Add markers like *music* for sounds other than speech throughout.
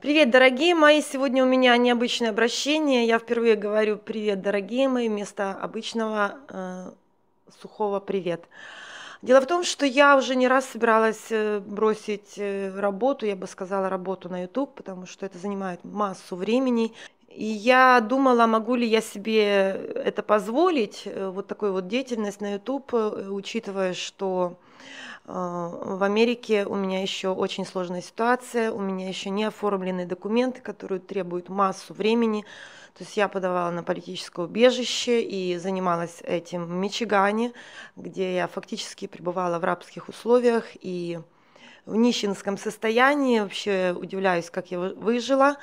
Привет, дорогие мои! Сегодня у меня необычное обращение. Я впервые говорю «Привет, дорогие мои!» вместо обычного э, сухого «Привет». Дело в том, что я уже не раз собиралась э, бросить э, работу, я бы сказала, работу на YouTube, потому что это занимает массу времени. И я думала, могу ли я себе это позволить, э, вот такую вот деятельность на YouTube, учитывая, что Э, в Америке у меня еще очень сложная ситуация, у меня еще не оформлены документы, которые требуют массу времени. То есть я подавала на политическое убежище и занималась этим в Мичигане, где я фактически пребывала в рабских условиях и в нищенском состоянии. Вообще удивляюсь, как я выжила.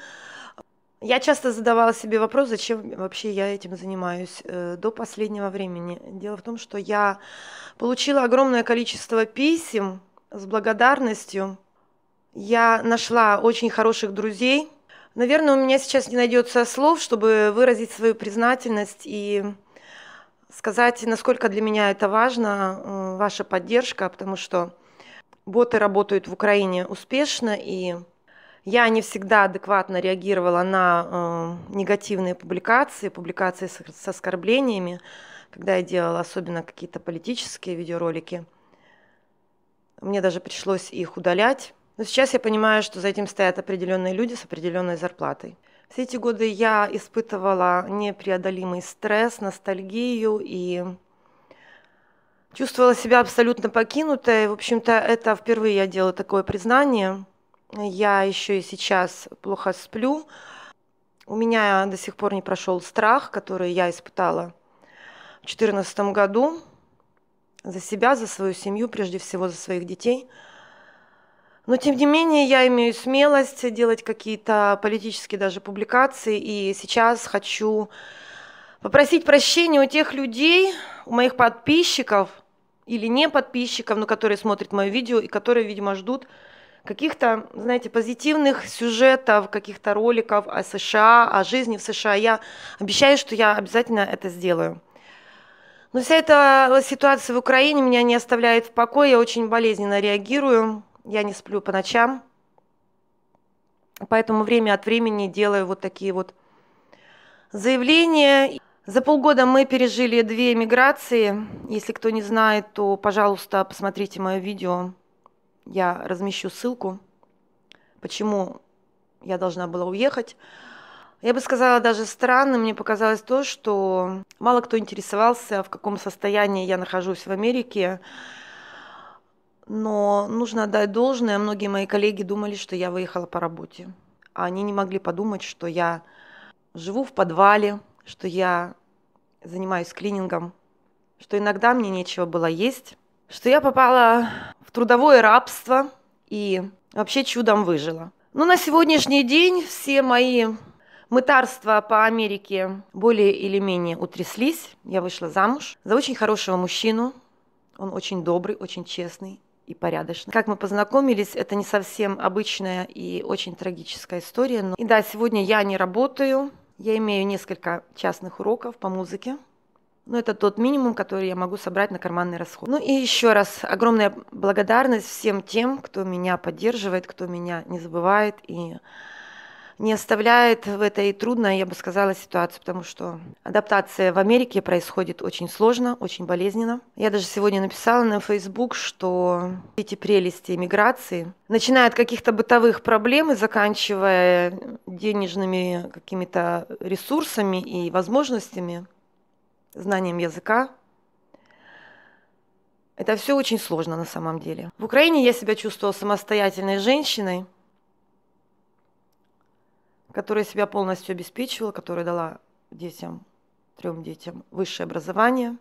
Я часто задавала себе вопрос, зачем вообще я этим занимаюсь э, до последнего времени. Дело в том, что я получила огромное количество писем с благодарностью. Я нашла очень хороших друзей. Наверное, у меня сейчас не найдется слов, чтобы выразить свою признательность и сказать, насколько для меня это важно, э, ваша поддержка, потому что боты работают в Украине успешно, и я не всегда адекватно реагировала на э, негативные публикации, публикации с, с оскорблениями, когда я делала особенно какие-то политические видеоролики. Мне даже пришлось их удалять. Но сейчас я понимаю, что за этим стоят определенные люди с определенной зарплатой. Все эти годы я испытывала непреодолимый стресс, ностальгию и чувствовала себя абсолютно покинутой. В общем-то, это впервые я делала такое признание. Я еще и сейчас плохо сплю. У меня до сих пор не прошел страх, который я испытала в 2014 году за себя, за свою семью, прежде всего за своих детей. Но, тем не менее, я имею смелость делать какие-то политические даже публикации, и сейчас хочу попросить прощения у тех людей, у моих подписчиков или не подписчиков, но которые смотрят мое видео и которые, видимо, ждут, каких-то, знаете, позитивных сюжетов, каких-то роликов о США, о жизни в США. Я обещаю, что я обязательно это сделаю. Но вся эта ситуация в Украине меня не оставляет в покое, я очень болезненно реагирую, я не сплю по ночам, поэтому время от времени делаю вот такие вот заявления. За полгода мы пережили две миграции. Если кто не знает, то, пожалуйста, посмотрите мое видео я размещу ссылку, почему я должна была уехать. Я бы сказала, даже странно, мне показалось то, что мало кто интересовался, в каком состоянии я нахожусь в Америке. Но нужно отдать должное, многие мои коллеги думали, что я выехала по работе. А они не могли подумать, что я живу в подвале, что я занимаюсь клинингом, что иногда мне нечего было есть, что я попала в трудовое рабство и вообще чудом выжила. Но ну, на сегодняшний день все мои мытарства по Америке более или менее утряслись. Я вышла замуж за очень хорошего мужчину. Он очень добрый, очень честный и порядочный. Как мы познакомились, это не совсем обычная и очень трагическая история. Но... И да, сегодня я не работаю. Я имею несколько частных уроков по музыке. Но ну, это тот минимум, который я могу собрать на карманный расход. Ну и еще раз огромная благодарность всем тем, кто меня поддерживает, кто меня не забывает и не оставляет в этой трудной, я бы сказала, ситуации, потому что адаптация в Америке происходит очень сложно, очень болезненно. Я даже сегодня написала на Facebook, что эти прелести иммиграции начиная от каких-то бытовых проблем и заканчивая денежными какими-то ресурсами и возможностями, знанием языка. Это все очень сложно на самом деле. В Украине я себя чувствовала самостоятельной женщиной, которая себя полностью обеспечивала, которая дала детям, трем детям высшее образование,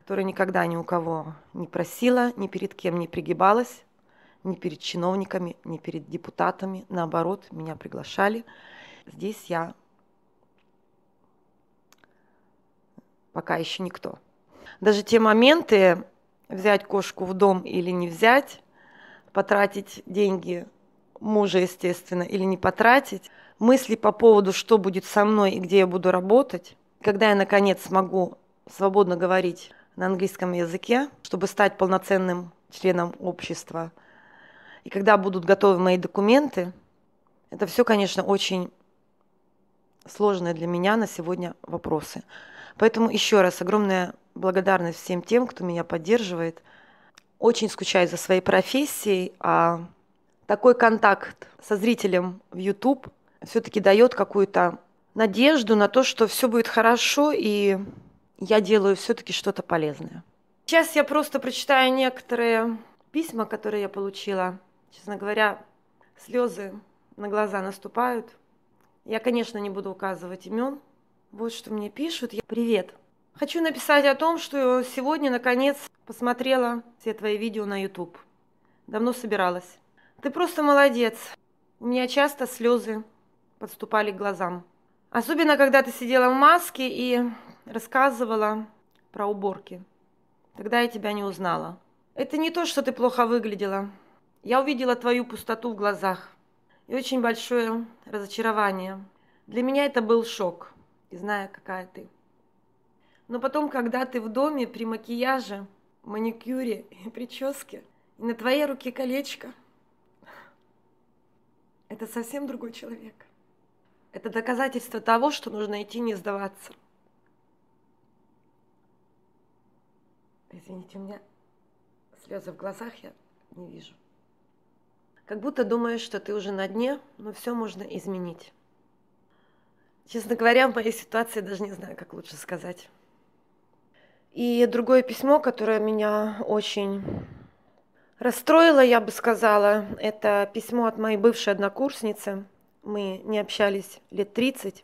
которая никогда ни у кого не просила, ни перед кем не пригибалась, ни перед чиновниками, ни перед депутатами. Наоборот, меня приглашали. Здесь я пока еще никто. Даже те моменты, взять кошку в дом или не взять, потратить деньги мужа, естественно, или не потратить, мысли по поводу, что будет со мной и где я буду работать, когда я, наконец, смогу свободно говорить на английском языке, чтобы стать полноценным членом общества, и когда будут готовы мои документы, это все, конечно, очень сложные для меня на сегодня вопросы. Поэтому еще раз огромная благодарность всем тем, кто меня поддерживает. Очень скучаю за своей профессией, а такой контакт со зрителем в YouTube все-таки дает какую-то надежду на то, что все будет хорошо, и я делаю все-таки что-то полезное. Сейчас я просто прочитаю некоторые письма, которые я получила. Честно говоря, слезы на глаза наступают. Я, конечно, не буду указывать имен, вот что мне пишут. Я... Привет. Хочу написать о том, что сегодня, наконец, посмотрела все твои видео на YouTube. Давно собиралась. Ты просто молодец. У меня часто слезы подступали к глазам. Особенно, когда ты сидела в маске и рассказывала про уборки. Тогда я тебя не узнала. Это не то, что ты плохо выглядела. Я увидела твою пустоту в глазах и очень большое разочарование. Для меня это был шок и зная, какая ты. Но потом, когда ты в доме при макияже, маникюре и *laughs* прическе, и на твоей руке колечко, *laughs* это совсем другой человек. Это доказательство того, что нужно идти не сдаваться. Извините, у меня слезы в глазах, я не вижу. Как будто думаешь, что ты уже на дне, но все можно изменить. Честно говоря, в моей ситуации даже не знаю, как лучше сказать. И другое письмо, которое меня очень расстроило, я бы сказала, это письмо от моей бывшей однокурсницы. Мы не общались лет 30.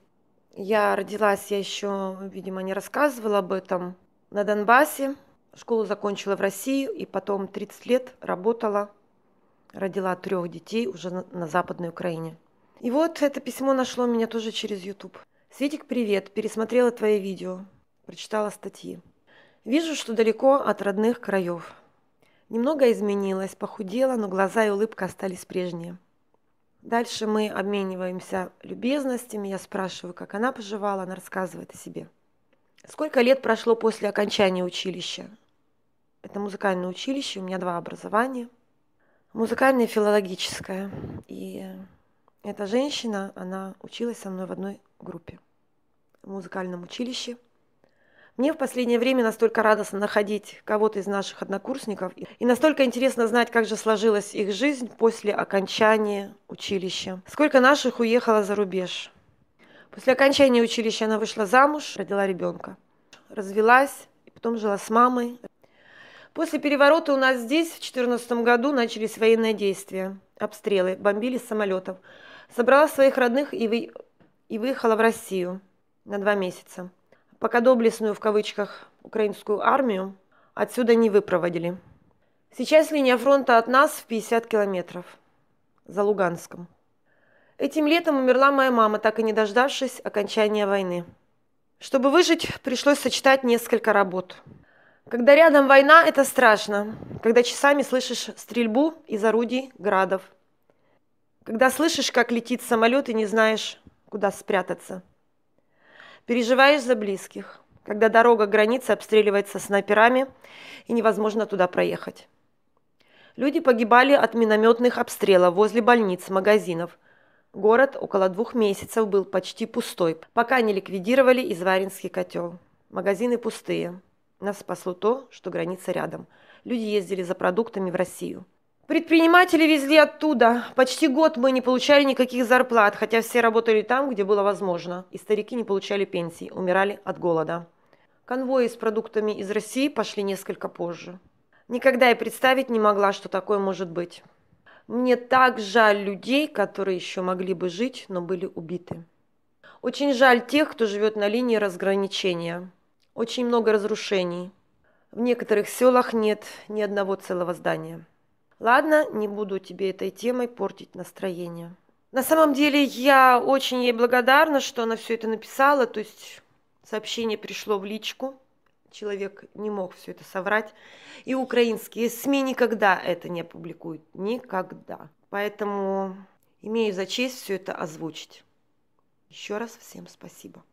Я родилась, я еще, видимо, не рассказывала об этом, на Донбассе. Школу закончила в России и потом 30 лет работала. Родила трех детей уже на Западной Украине. И вот это письмо нашло меня тоже через YouTube. Светик, привет, пересмотрела твои видео, прочитала статьи. Вижу, что далеко от родных краев. Немного изменилась, похудела, но глаза и улыбка остались прежние. Дальше мы обмениваемся любезностями, я спрашиваю, как она поживала, она рассказывает о себе. Сколько лет прошло после окончания училища? Это музыкальное училище, у меня два образования. Музыкальное и филологическое. И эта женщина, она училась со мной в одной группе в музыкальном училище. Мне в последнее время настолько радостно находить кого-то из наших однокурсников и настолько интересно знать, как же сложилась их жизнь после окончания училища. Сколько наших уехало за рубеж. После окончания училища она вышла замуж, родила ребенка. Развелась, и потом жила с мамой. После переворота у нас здесь в 2014 году начались военные действия, обстрелы, бомбили с самолетов. Собрала своих родных и, вы... и выехала в Россию на два месяца. Пока доблестную, в кавычках, украинскую армию отсюда не выпроводили. Сейчас линия фронта от нас в 50 километров. За Луганском. Этим летом умерла моя мама, так и не дождавшись окончания войны. Чтобы выжить, пришлось сочетать несколько работ. Когда рядом война, это страшно. Когда часами слышишь стрельбу из орудий, градов. Когда слышишь, как летит самолет и не знаешь, куда спрятаться. Переживаешь за близких, когда дорога границы обстреливается снайперами и невозможно туда проехать. Люди погибали от минометных обстрелов возле больниц, магазинов. Город около двух месяцев был почти пустой, пока не ликвидировали изваринский котел. Магазины пустые. Нас спасло то, что граница рядом. Люди ездили за продуктами в Россию. Предприниматели везли оттуда. Почти год мы не получали никаких зарплат, хотя все работали там, где было возможно. И старики не получали пенсий, умирали от голода. Конвои с продуктами из России пошли несколько позже. Никогда и представить не могла, что такое может быть. Мне так жаль людей, которые еще могли бы жить, но были убиты. Очень жаль тех, кто живет на линии разграничения. Очень много разрушений. В некоторых селах нет ни одного целого здания. Ладно, не буду тебе этой темой портить настроение. На самом деле я очень ей благодарна, что она все это написала, то есть сообщение пришло в личку, человек не мог все это соврать, и украинские СМИ никогда это не опубликуют, никогда. Поэтому имею за честь все это озвучить. Еще раз всем спасибо.